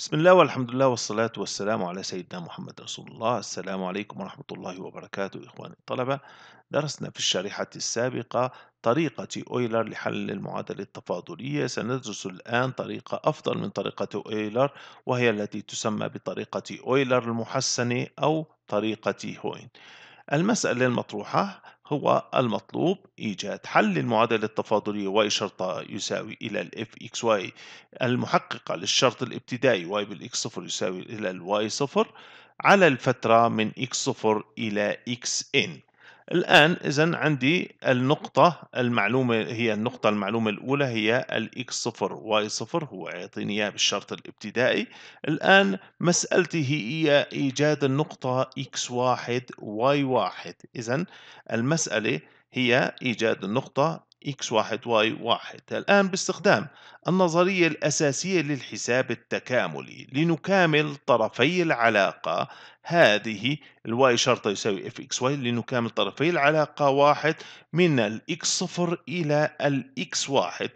بسم الله والحمد لله والصلاة والسلام على سيدنا محمد رسول الله السلام عليكم ورحمة الله وبركاته إخواني الطلبة درسنا في الشريحة السابقة طريقة أويلر لحل المعادلة التفاضلية سندرس الآن طريقة أفضل من طريقة أويلر وهي التي تسمى بطريقة أويلر المحسنة أو طريقة هوين المسألة المطروحة هو المطلوب إيجاد حل للمعادلة التفاضلية y شرطة يساوي إلى ال fxy المحققة للشرط الابتدائي y بالx صفر يساوي إلى ال y صفر على الفترة من x صفر إلى xn الآن إذا عندي النقطة المعلومة هي النقطة المعلومة الأولى هي الإكس صفر واي صفر هو يعطيني إياه بالشرط الابتدائي الآن مسألتي هي إيجاد النقطة إكس واحد واي واحد إذا المسألة هي إيجاد النقطة x1 y1 الآن باستخدام النظرية الأساسية للحساب التكاملي لنكامل طرفي العلاقة هذه الواي شرطة يساوي اف اكس واي لنكامل طرفي العلاقة واحد من الاكس صفر إلى الاكس واحد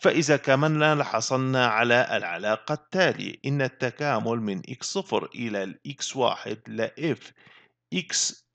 فإذا كملنا لحصلنا على العلاقة التالية إن التكامل من اكس صفر إلى الاكس واحد لإف x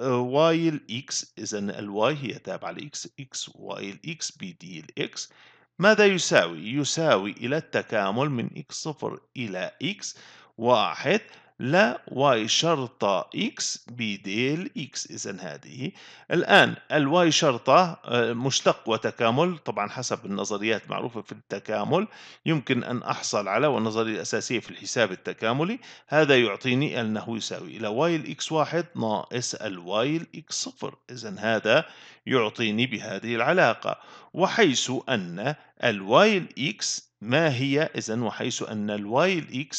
واي الاكس إذا الواي هي تابعة لاكس اكس واي y ال x b ماذا يساوي؟ يساوي إلى التكامل من اكس صفر إلى اكس واحد لا y شرطة x بديل x إذا هذه الآن الواي شرطة آه، مشتق وتكامل طبعا حسب النظريات معروفة في التكامل يمكن أن أحصل على والنظرية الأساسية في الحساب التكاملي هذا يعطيني أنه يساوي إلى y الx واحد ناقص الواي الx صفر إذا هذا يعطيني بهذه العلاقة وحيث أن الواي الx ما هي إذا وحيث أن الواي الx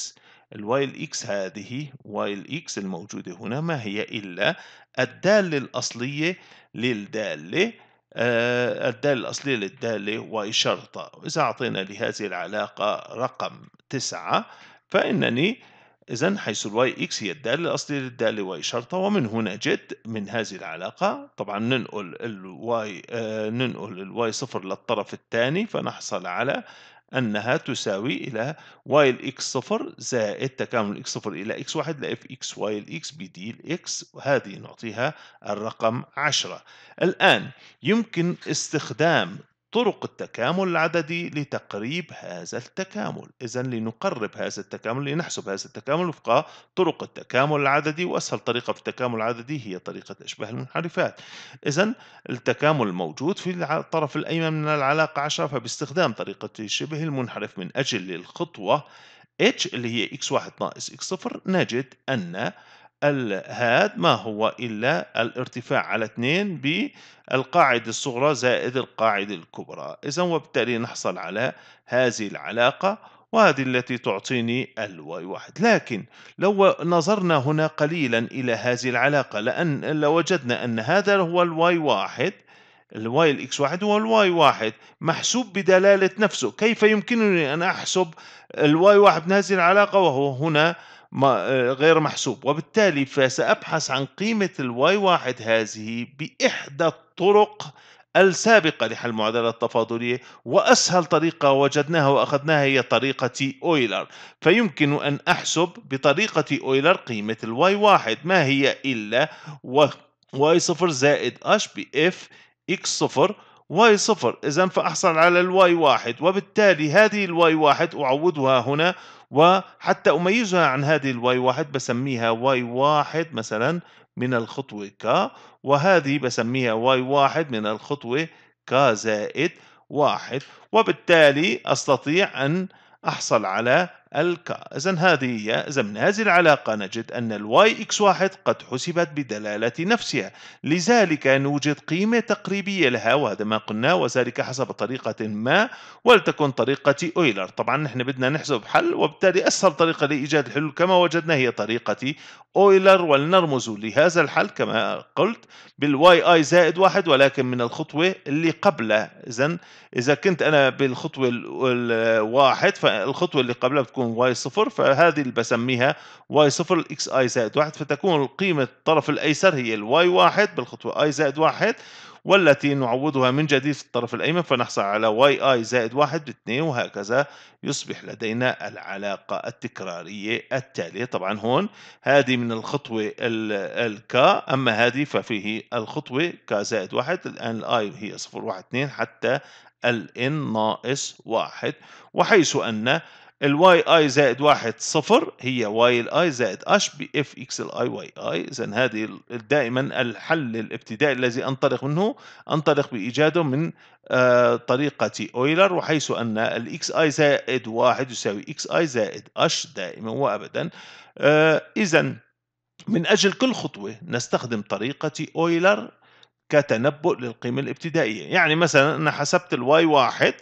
الوايل اكس هذه وايل اكس الموجودة هنا ما هي إلا الدالة الأصلية للدالة آه، الدالة الأصلية للدالة واي شرطة إذا أعطينا لهذه العلاقة رقم تسعة فإنني إذا حيث الواي إكس هي الدالة الأصلية للدالة واي شرطة ومن هنا جد من هذه العلاقة طبعا ننقل الواي آه ننقل الواي صفر للطرف الثاني فنحصل على أنها تساوي إلى y x صفر زائد تكامل x صفر إلى x واحد لf x y x بديل x وهذه نعطيها الرقم 10 الآن يمكن استخدام طرق التكامل العددي لتقريب هذا التكامل إذا لنقرب هذا التكامل لنحسب هذا التكامل وفق طرق التكامل العددي وأسهل طريقة في التكامل العددي هي طريقة أشباه المنحرفات إذا التكامل موجود في الطرف الأيمن من العلاقة 10 فباستخدام طريقة شبه المنحرف من أجل الخطوة h اللي هي x1 ناقص x0 نجد أن هاد ما هو إلا الارتفاع على 2 بالقاعدة الصغرى زائد القاعدة الكبرى إذا وبالتالي نحصل على هذه العلاقة وهذه التي تعطيني الواي واحد لكن لو نظرنا هنا قليلا إلى هذه العلاقة لأن لوجدنا أن هذا هو الواي واحد الواي الاكس واحد هو الواي واحد محسوب بدلالة نفسه كيف يمكنني أن أحسب الواي واحد من هذه العلاقة وهو هنا آه، غير محسوب وبالتالي فسأبحث عن قيمة الواي واحد هذه بإحدى الطرق السابقة لحل المعادلة التفاضلية وأسهل طريقة وجدناها وأخذناها هي طريقة أويلر فيمكن أن أحسب بطريقة أويلر قيمة الواي واحد ما هي إلا واي صفر زائد اش بإف اكس صفر واي صفر إذا فأحصل على الواي واحد وبالتالي هذه الواي واحد أعوضها هنا وحتى أميزها عن هذه الواي واحد بسميها واي واحد مثلا من الخطوة ك وهذه بسميها واي واحد من الخطوة ك زائد واحد وبالتالي أستطيع أن أحصل على الكا إذا هذه هي إذا من هذه العلاقة نجد أن الواي إكس واحد قد حسبت بدلالة نفسها لذلك نوجد قيمة تقريبية لها وهذا ما قلنا وذلك حسب طريقة ما ولتكن طريقة أويلر طبعا نحن بدنا نحسب حل وبالتالي أسهل طريقة لإيجاد الحلول كما وجدنا هي طريقة أويلر ولنرمز لهذا الحل كما قلت بالواي اي زائد واحد ولكن من الخطوة اللي قبله إذا إذا كنت أنا بالخطوة الواحد فالخطوة اللي قبلها بتكون تكون واي صفر فهذه اللي بسميها واي صفر الاكس اي زائد واحد فتكون قيمة الطرف الايسر هي الواي واحد بالخطوة اي زائد واحد والتي نعوضها من جديد في الطرف الأيمن فنحصل على واي اي زائد واحد باثنين وهكذا يصبح لدينا العلاقة التكرارية التالية طبعا هون هذه من الخطوة الكا أما هذه ففيه الخطوة كا زائد واحد الآن الاي هي صفر واحد اثنين حتى الان ناقص واحد وحيث أن الواي اي زائد واحد صفر هي واي الاي زائد اش باف اكس الاي واي اي اذا هذه دائما الحل الابتدائي الذي انطلق منه انطلق بايجاده من آه، طريقة أويلر وحيث أن الإكس آي زائد واحد يساوي إكس آي زائد أش دائما وأبدا آه، إذا من أجل كل خطوة نستخدم طريقة أويلر كتنبؤ للقيمة الابتدائية يعني مثلا أنا حسبت الواي واحد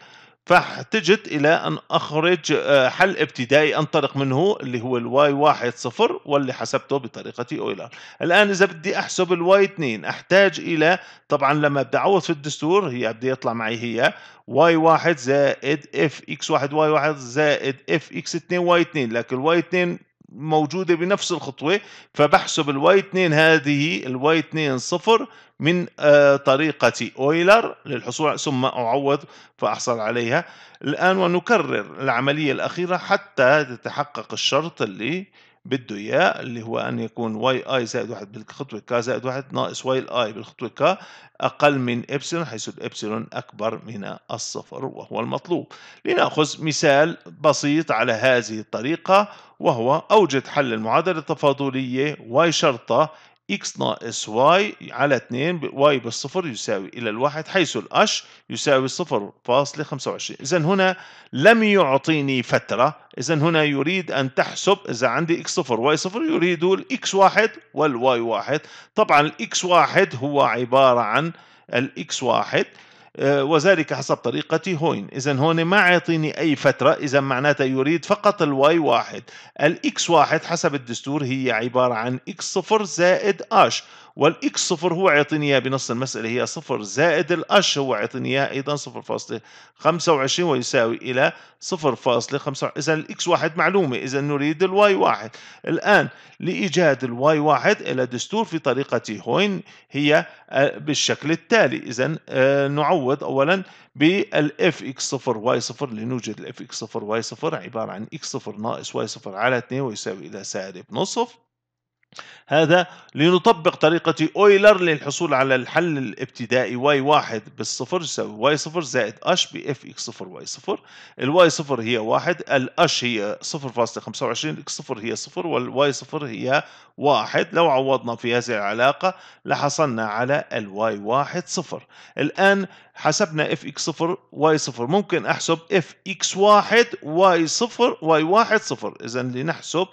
فاحتجت الى ان اخرج آه، حل ابتدائي انطلق منه اللي هو الواي واحد صفر واللي حسبته بطريقه اويلر الان اذا بدي احسب الواي 2 احتاج الى طبعا لما بدي اعوض في الدستور هي بدي يطلع معي هي واي واحد زائد اف اكس واحد واي واحد زائد اف اكس 2 واي 2 لكن الواي 2 موجودة بنفس الخطوة فبحسب الواي 2 هذه الواي 2 صفر من آه، طريقة أويلر للحصول ثم أعوض فأحصل عليها الآن ونكرر العملية الأخيرة حتى تتحقق الشرط اللي بده اياه اللي هو ان يكون واي اي زائد واحد بالخطوه ك زائد واحد ناقص واي الاي بالخطوه ك اقل من ابسلون حيث الابسلون اكبر من الصفر وهو المطلوب لناخذ مثال بسيط على هذه الطريقه وهو اوجد حل المعادله التفاضليه واي شرطه x ناقص y على 2 y بالصفر يساوي إلى الواحد حيث الأش يساوي 0.25 إذا هنا لم يعطيني فترة إذا هنا يريد أن تحسب إذا عندي x صفر y صفر يريد x1 واحد y واحد طبعا x واحد هو عبارة عن x واحد آه، وذلك حسب طريقة هوين إذا هون ما يعطيني أي فترة إذا معناتها يريد فقط الواي واحد الإكس واحد حسب الدستور هي عبارة عن إكس صفر زائد أش والإكس صفر هو يعطيني إياه بنص المسألة هي صفر زائد الأش هو يعطيني إياه أيضا صفر فاصلة خمسة وعشرين ويساوي إلى صفر فاصلة خمسة إذا الإكس واحد معلومة إذا نريد الواي واحد الآن لإيجاد الواي واحد إلى دستور في طريقة هوين هي آه، بالشكل التالي إذا آه، نعوض نعوض أولا بالاف اكس صفر واي صفر لنوجد الاف اكس صفر واي صفر عبارة عن اكس صفر ناقص واي صفر على 2 ويساوي إلى سالب نصف هذا لنطبق طريقة أويلر للحصول على الحل الابتدائي y1 بالصفر يساوي y0 زائد h بf x0 y0 ال y0 هي 1 ال h هي 0.25 x0 هي 0 وال y0 هي 1 لو عوضنا في هذه العلاقة لحصلنا على ال y1 0 الآن حسبنا اف اكس 0 y 0 ممكن احسب اف اكس 1 y 0 y 1 0 اذا لنحسب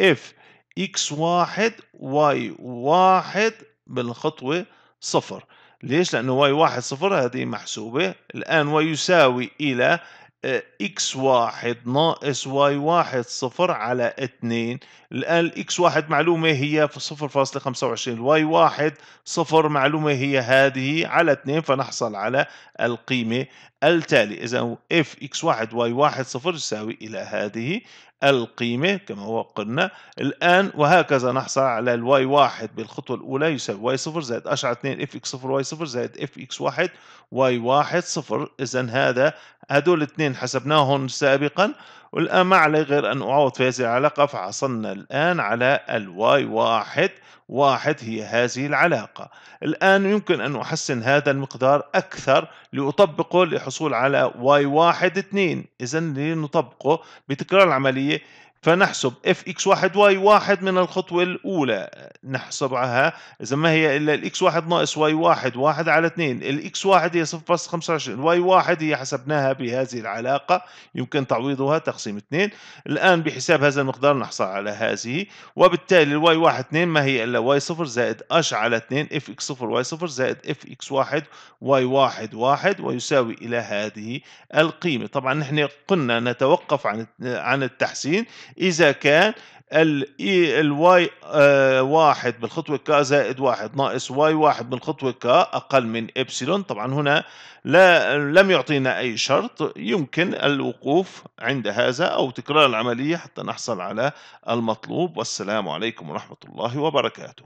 x1 اكس واحد واي واحد بالخطوة صفر ليش؟ لأنه واي واحد صفر هذه محسوبة الآن ويساوي إلى آه، اكس واحد ناقص واي واحد صفر على اثنين الآن اكس واحد معلومة هي صفر فاصلة خمسة وعشرين الواي واحد صفر معلومة هي هذه على اثنين فنحصل على القيمة التالي إذا اف اكس واحد واي واحد صفر يساوي إلى هذه القيمة كما هو قلنا الآن وهكذا نحصل على الواي واحد بالخطوة الأولى يساوي واي صفر زائد أشعة اثنين اف اكس صفر واي صفر زائد اف اكس واحد واي واحد صفر إذا هذا هدول الاثنين حسبناهم سابقا والآن ما علي غير أن أعوض في هذه العلاقة فحصلنا الآن على الواي واحد واحد هي هذه العلاقة الآن يمكن أن أحسن هذا المقدار أكثر لأطبقه لحصول على واي واحد اثنين إذن لنطبقه بتكرار العملية فنحسب اف اكس واحد واي واحد من الخطوة الأولى نحسبها إذا ما هي إلا الاكس واحد ناقص واي واحد واحد على اثنين الاكس واحد هي صفر خمسة وعشرين واي واحد هي حسبناها بهذه العلاقة يمكن تعويضها تقسيم اثنين الآن بحساب هذا المقدار نحصل على هذه وبالتالي الواي واحد اثنين ما هي إلا واي صفر زائد اش على اثنين اف اكس صفر واي صفر زائد اف اكس واحد واي واحد واحد ويساوي إلى هذه القيمة طبعا نحن قلنا نتوقف عن عن التحسين إذا كان الواي آه، واحد بالخطوة ك زائد واحد ناقص واي واحد بالخطوة ك أقل من إبسلون طبعا هنا لا لم يعطينا أي شرط يمكن الوقوف عند هذا أو تكرار العملية حتى نحصل على المطلوب والسلام عليكم ورحمة الله وبركاته